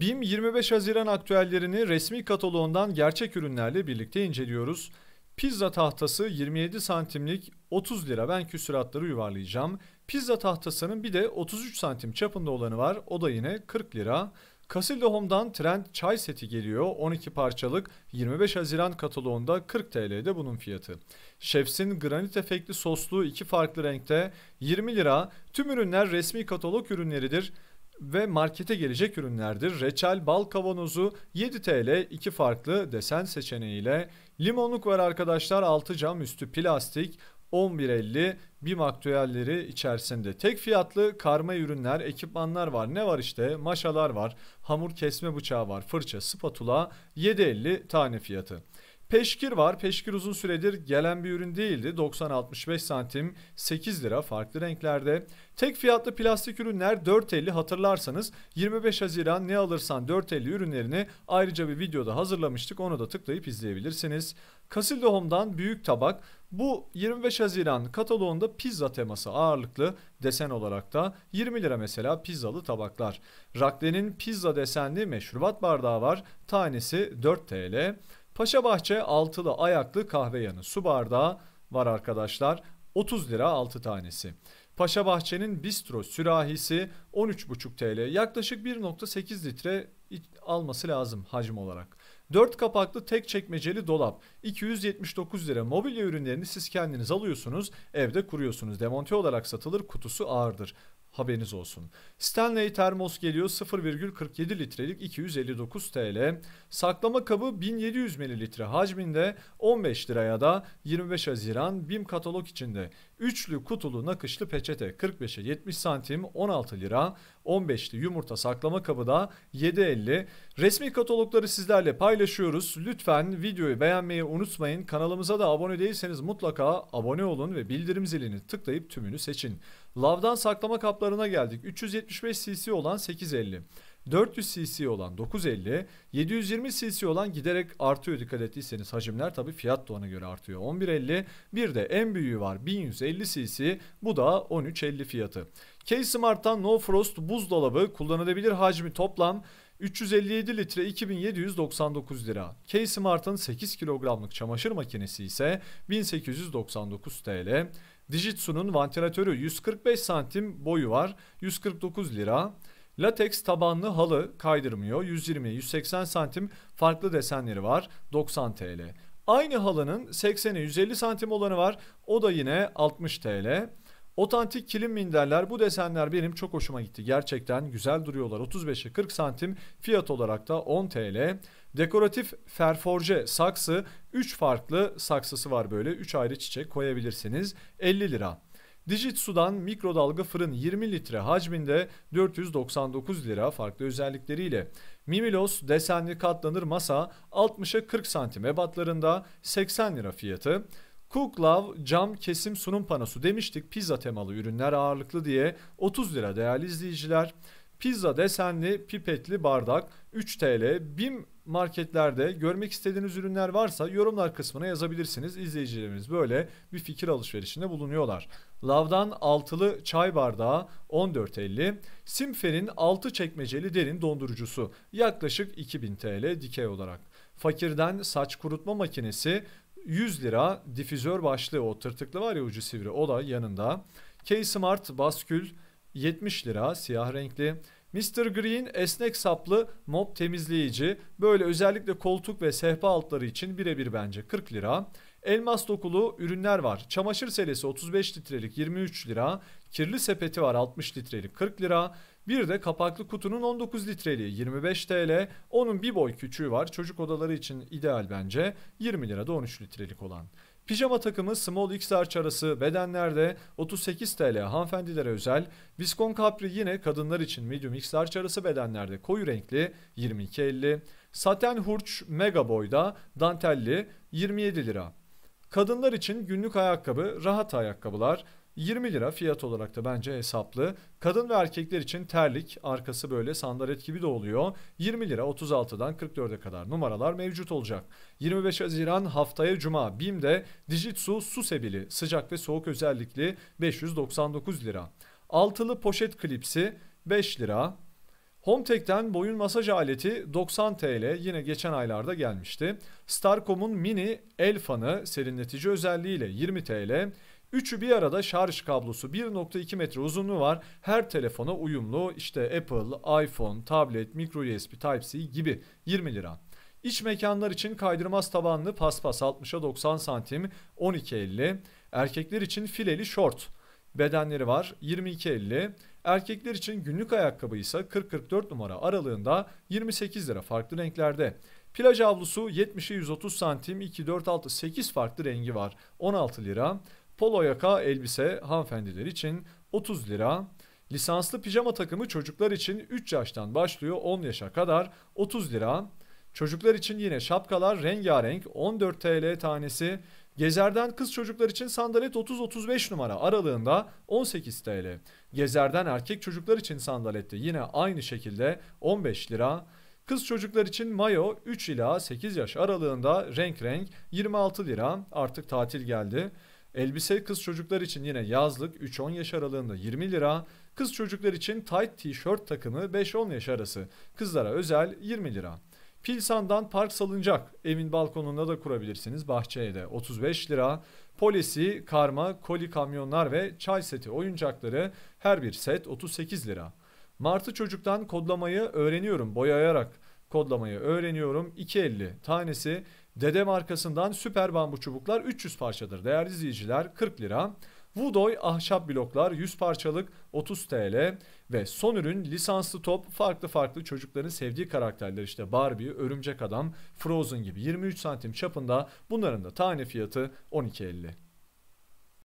BİM 25 Haziran aktüellerini resmi kataloğundan gerçek ürünlerle birlikte inceliyoruz. Pizza tahtası 27 santimlik 30 lira ben küsuratları yuvarlayacağım. Pizza tahtasının bir de 33 santim çapında olanı var o da yine 40 lira. Casilla Home'dan trend çay seti geliyor. 12 parçalık 25 Haziran kataloğunda 40 TL'de bunun fiyatı. Şefs'in granit efektli soslu iki farklı renkte 20 lira. Tüm ürünler resmi katalog ürünleridir ve markete gelecek ürünlerdir. Reçel bal kavanozu 7 TL iki farklı desen seçeneğiyle. Limonluk var arkadaşlar 6 cam üstü plastik 11.50 BİM aktüelleri içerisinde. Tek fiyatlı karma ürünler, ekipmanlar var. Ne var işte? Maşalar var, hamur kesme bıçağı var, fırça, spatula 7.50 tane fiyatı. Peşkir var. Peşkir uzun süredir gelen bir ürün değildi. 90-65 santim 8 lira farklı renklerde. Tek fiyatlı plastik ürünler 4.50 hatırlarsanız 25 Haziran ne alırsan 4.50 ürünlerini ayrıca bir videoda hazırlamıştık. Onu da tıklayıp izleyebilirsiniz. Casilda büyük tabak. Bu 25 Haziran kataloğunda pizza teması ağırlıklı desen olarak da 20 lira mesela pizzalı tabaklar. Rakle'nin pizza desenli meşrubat bardağı var. Tanesi 4 TL. Paşa Bahçe altılı ayaklı kahve yanı su bardağı var arkadaşlar. 30 lira 6 tanesi. Paşabahçe'nin bistro sürahisi 13,5 TL. Yaklaşık 1,8 litre alması lazım hacim olarak. 4 kapaklı tek çekmeceli dolap 279 lira mobilya ürünlerini siz kendiniz alıyorsunuz evde kuruyorsunuz demonte olarak satılır kutusu ağırdır Haberiniz olsun. Stanley termos geliyor 0,47 litrelik 259 TL. Saklama kabı 1700 mililitre hacminde 15 liraya da 25 Haziran BİM katalog içinde Üçlü kutulu nakışlı peçete 45'e 70 santim 16 lira. 15'li yumurta saklama kabı da 7.50. Resmi katalogları sizlerle paylaşıyoruz. Lütfen videoyu beğenmeyi unutmayın. Kanalımıza da abone değilseniz mutlaka abone olun ve bildirim zilini tıklayıp tümünü seçin. Lavdan saklama kaplarına geldik. 375 cc olan 850. 400 cc olan 950, 720 cc olan giderek artıyor dikkat ettiyseniz hacimler tabi fiyat da ona göre artıyor 1150. Bir de en büyüğü var 1150 cc bu da 1350 fiyatı. K-Smart'tan No Frost buzdolabı kullanılabilir hacmi toplam 357 litre 2799 lira. K-Smart'ın 8 kilogramlık çamaşır makinesi ise 1899 TL. Digitsu'nun ventilatörü 145 santim boyu var 149 lira. Latex tabanlı halı kaydırmıyor. 120-180 santim farklı desenleri var. 90 TL. Aynı halının 80'e 150 santim olanı var. O da yine 60 TL. Otantik kilim minderler bu desenler benim çok hoşuma gitti. Gerçekten güzel duruyorlar. 35'e 40 santim fiyat olarak da 10 TL. Dekoratif ferforje saksı 3 farklı saksısı var böyle. 3 ayrı çiçek koyabilirsiniz. 50 lira. Digitsu'dan mikrodalga fırın 20 litre hacminde 499 lira farklı özellikleriyle. Mimilos desenli katlanır masa 60'a 40 santim ebatlarında 80 lira fiyatı. Cook Love cam kesim sunum panosu demiştik pizza temalı ürünler ağırlıklı diye 30 lira değerli izleyiciler. Pizza desenli pipetli bardak 3 TL. Bim marketlerde görmek istediğiniz ürünler varsa yorumlar kısmına yazabilirsiniz. İzleyicilerimiz böyle bir fikir alışverişinde bulunuyorlar. Lav'dan altılı çay bardağı 14.50. Simfer'in 6 çekmeceli derin dondurucusu yaklaşık 2000 TL dikey olarak. Fakirden saç kurutma makinesi 100 lira difüzör başlığı o tırtıklı var ya ucu sivri o da yanında. K-Smart baskül 70 lira siyah renkli. Mr. Green esnek saplı mop temizleyici. Böyle özellikle koltuk ve sehpa altları için birebir bence 40 lira. Elmas dokulu ürünler var. Çamaşır selesi 35 litrelik 23 lira. Kirli sepeti var 60 litrelik 40 lira. Bir de kapaklı kutunun 19 litreliği 25 TL. Onun bir boy küçüğü var. Çocuk odaları için ideal bence. 20 lira da 13 litrelik olan. Pijama takımı Small XR çarası bedenlerde 38 TL hanımefendilere özel. Viscon Capri yine kadınlar için medium XR çarası bedenlerde koyu renkli 22.50. Saten Hurç Mega Boy'da dantelli 27 lira. Kadınlar için günlük ayakkabı, rahat ayakkabılar 20 lira fiyat olarak da bence hesaplı. Kadın ve erkekler için terlik arkası böyle sandalet gibi de oluyor. 20 lira 36'dan 44'e kadar numaralar mevcut olacak. 25 Haziran haftaya Cuma BİM'de Dijitsu su sebili sıcak ve soğuk özellikli 599 lira. Altılı poşet klipsi 5 lira. Hometek'ten boyun masaj aleti 90 TL yine geçen aylarda gelmişti. Starcom'un mini el fanı serinletici özelliğiyle 20 TL. Üçü bir arada şarj kablosu 1.2 metre uzunluğu var. Her telefona uyumlu işte Apple, iPhone, tablet, micro USB Type-C gibi 20 lira. İç mekanlar için kaydırmaz tabanlı paspas 60'a 90 santim 12.50. Erkekler için fileli short bedenleri var 22.50. Erkekler için günlük ayakkabı ise 40-44 numara aralığında 28 lira farklı renklerde. Plaj havlusu 70'e 130 santim 2, 4, 6, 8 farklı rengi var 16 lira. Polo yaka elbise hanımefendiler için 30 lira. Lisanslı pijama takımı çocuklar için 3 yaştan başlıyor 10 yaşa kadar 30 lira. Çocuklar için yine şapkalar rengarenk 14 TL tanesi. Gezerden kız çocuklar için sandalet 30-35 numara aralığında 18 TL. Gezerden erkek çocuklar için sandalette yine aynı şekilde 15 lira. Kız çocuklar için mayo 3 ila 8 yaş aralığında renk renk 26 lira artık tatil geldi. Elbise kız çocuklar için yine yazlık 3-10 yaş aralığında 20 lira. Kız çocuklar için tight tişört takımı 5-10 yaş arası. Kızlara özel 20 lira. Pilsan'dan park salıncak. Evin balkonunda da kurabilirsiniz. Bahçeye de 35 lira. Polisi, karma, koli kamyonlar ve çay seti oyuncakları her bir set 38 lira. Martı çocuktan kodlamayı öğreniyorum boyayarak. Kodlamayı öğreniyorum 2.50 tanesi Dede markasından süper bambu çubuklar 300 parçadır. Değerli izleyiciler 40 lira. Vudoy ahşap bloklar 100 parçalık 30 TL ve son ürün lisanslı top farklı farklı çocukların sevdiği karakterler işte Barbie, Örümcek Adam, Frozen gibi 23 santim çapında bunların da tane fiyatı 12.50.